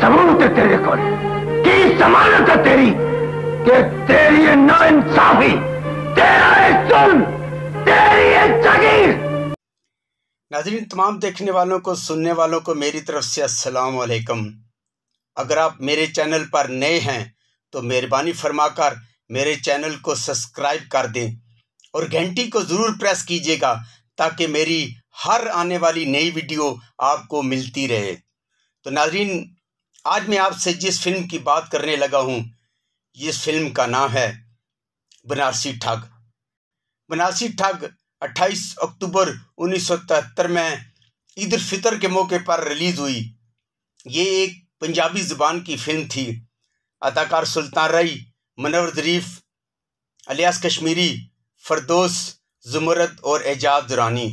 सबूत है तेरे को की जमानत है तेरी के तेरी ना इंसाफी तेरा जुल्म तेरी जागीर नाजरीन तमाम देखने वालों को सुनने वालों को मेरी तरफ से अस्सलाम वालेकुम अगर आप मेरे चैनल पर नए हैं तो मेहरबानी फरमाकर मेरे चैनल को सब्सक्राइब कर दें और घंटी को ज़रूर प्रेस कीजिएगा ताकि मेरी हर आने वाली नई वीडियो आपको मिलती रहे तो नाजरीन आज मैं आपसे जिस फिल्म की बात करने लगा हूँ इस फिल्म का नाम है बनारसी ठग बनारसी ठग 28 अक्टूबर उन्नीस में ईद फितर के मौके पर रिलीज़ हुई ये एक पंजाबी ज़बान की फिल्म थी अदाकार सुल्तान रई मनवर जरीफ अलियास कश्मीरी फरदोस जुमरत और एजाज दुरानी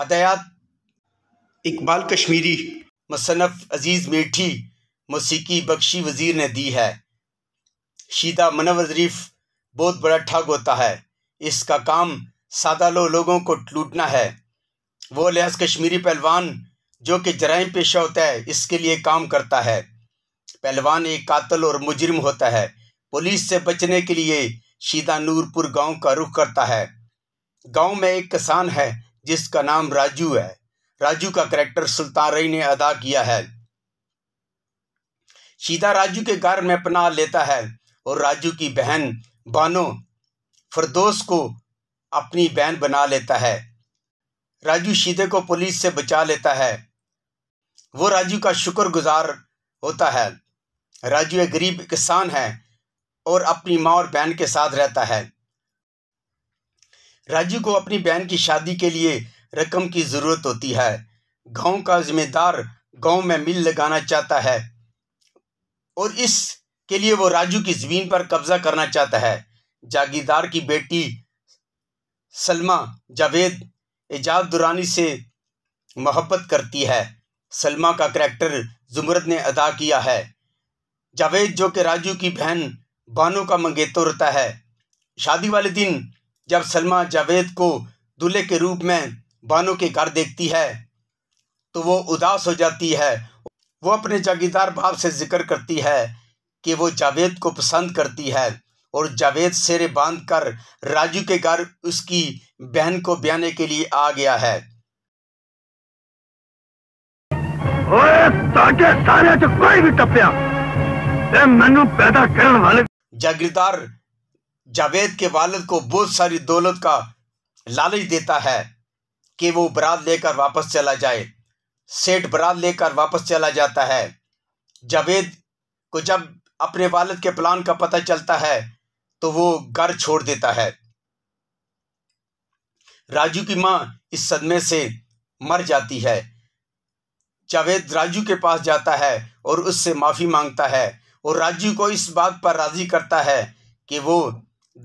हदयात इकबाल कश्मीरी मुसनफ़ अज़ीज़ मीठी मौसीकी बख्शी वज़ीर ने दी है शीदा मनवर ज़रीफ़ बहुत बड़ा ठग होता है इसका काम सादा लो लोगों को लूटना है वो लिहाज कश्मीरी पहलवान जो कि जराइम पेशा होता है इसके लिए काम करता है पहलवान एक कातल और मुजरम होता है पुलिस से बचने के लिए शीदा नूरपुर गांव का रुख करता है गांव में एक किसान है जिसका नाम राजू है राजू का करेक्टर सुल्तान रई ने अदा किया है सीधा राजू के घर में अपना लेता है और राजू की बहन बानो फरदोस को अपनी बहन बना लेता है राजू शीते को पुलिस से बचा लेता है वो राजू का शुक्रगुजार होता है राजू एक गरीब किसान है और अपनी माँ और बहन के साथ रहता है राजू को अपनी बहन की शादी के लिए रकम की ज़रूरत होती है गांव का जिम्मेदार गांव में मिल लगाना चाहता है और इस के लिए वो राजू की ज़मीन पर कब्ज़ा करना चाहता है जागीरदार की बेटी सलमा जावेद एजाज दुरानी से मोहब्बत करती है सलमा का करैक्टर जुमरत ने अदा किया है जावेद जो कि राजू की बहन बानो का मंगेतो रहता है शादी वाले दिन जब सलमा जावेद को दूल्हे के रूप में बानो के घर देखती है तो वो उदास हो जाती है वो अपने जागीरदार भाव से जिक्र करती है कि वो जावेद को पसंद करती है और जावेद सिरे बांध कर राजू के घर उसकी बहन को ब्याने के लिए आ गया है जागीरदार जावेद के वालद को बहुत सारी दौलत का लालच देता है कि वो बरात लेकर वापस चला जाए सेठ बरात लेकर वापस चला जाता है जावेद को जब अपने वालद के प्लान का पता चलता है तो वो घर छोड़ देता है राजू की माँ इस सदमे से मर जाती है जावेद राजू के पास जाता है और उससे माफ़ी मांगता है और राजू को इस बात पर राज़ी करता है कि वो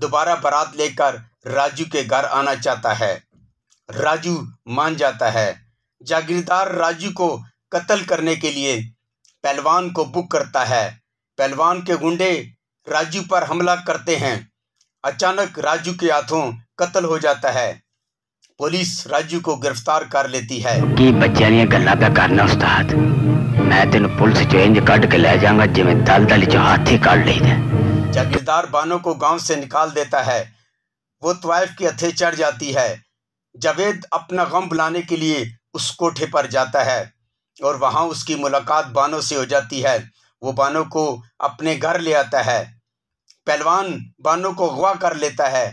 दोबारा बारात लेकर राजू के घर आना चाहता है राजू मान जाता है जागीरदार राजू को कत्ल करने के लिए पहलवान को बुक करता है पहलवान के गुंडे राजू पर हमला करते हैं अचानक राजू के हाथों कत्ल हो जाता है पुलिस राजू को गिरफ्तार कर लेती है की दिया करना उस्ताद मैं तेन पुलिस चो इंज के ले जाऊंगा जिम्मे दल दल चो हाथी काट जागीरदार बानो को गांव से निकाल देता है वो त्वाइफ के हथे चढ़ जाती है जावेद अपना गम बुलाने के लिए उस कोठे पर जाता है और वहाँ उसकी मुलाकात बानो से हो जाती है वो बानो को अपने घर ले आता है पहलवान बानो को अगवा कर लेता है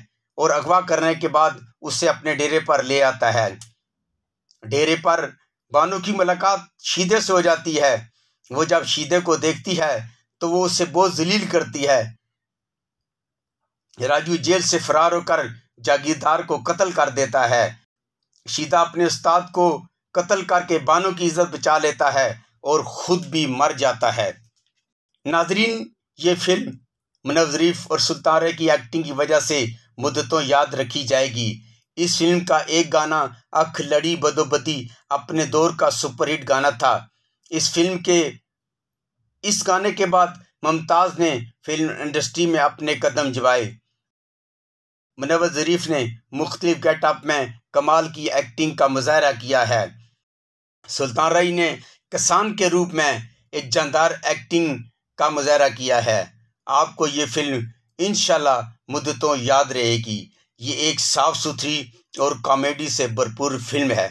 और अगवा करने के बाद उसे अपने डेरे पर ले आता है डेरे पर बानो की मुलाकात शीदे से हो जाती है वो जब शीदे को देखती है तो वो उसे बहुत जलील करती है राजू जेल से फरार होकर जागीरदार को कत्ल कर देता है शीदा अपने उस्ताद को कत्ल करके बानो की इज़्ज़त बचा लेता है और ख़ुद भी मर जाता है नाजरीन ये फिल्म मनवरीफ और सुल्तारे की एक्टिंग की वजह से मुद्दतों याद रखी जाएगी इस फिल्म का एक गाना अख लड़ी बदोबदी अपने दौर का सुपरहिट गाना था इस फिल्म के इस गाने के बाद मुमताज़ ने फिल्म इंडस्ट्री में अपने कदम जमाए मुनवर ज़रीफ ने मुख्तु गेटअप में कमाल की एक्टिंग का मुजाहरा किया है सुल्तान रई ने किसान के रूप में एक जानदार एक्टिंग का मुजाहरा किया है आपको ये फ़िल्म इन मुद्दतों याद रहेगी ये एक साफ़ सुथरी और कॉमेडी से भरपूर फिल्म है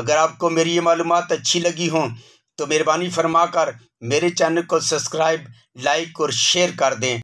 अगर आपको मेरी ये मालूम अच्छी लगी हों तो मेहरबानी फरमा कर मेरे चैनल को सब्सक्राइब लाइक और शेयर कर दें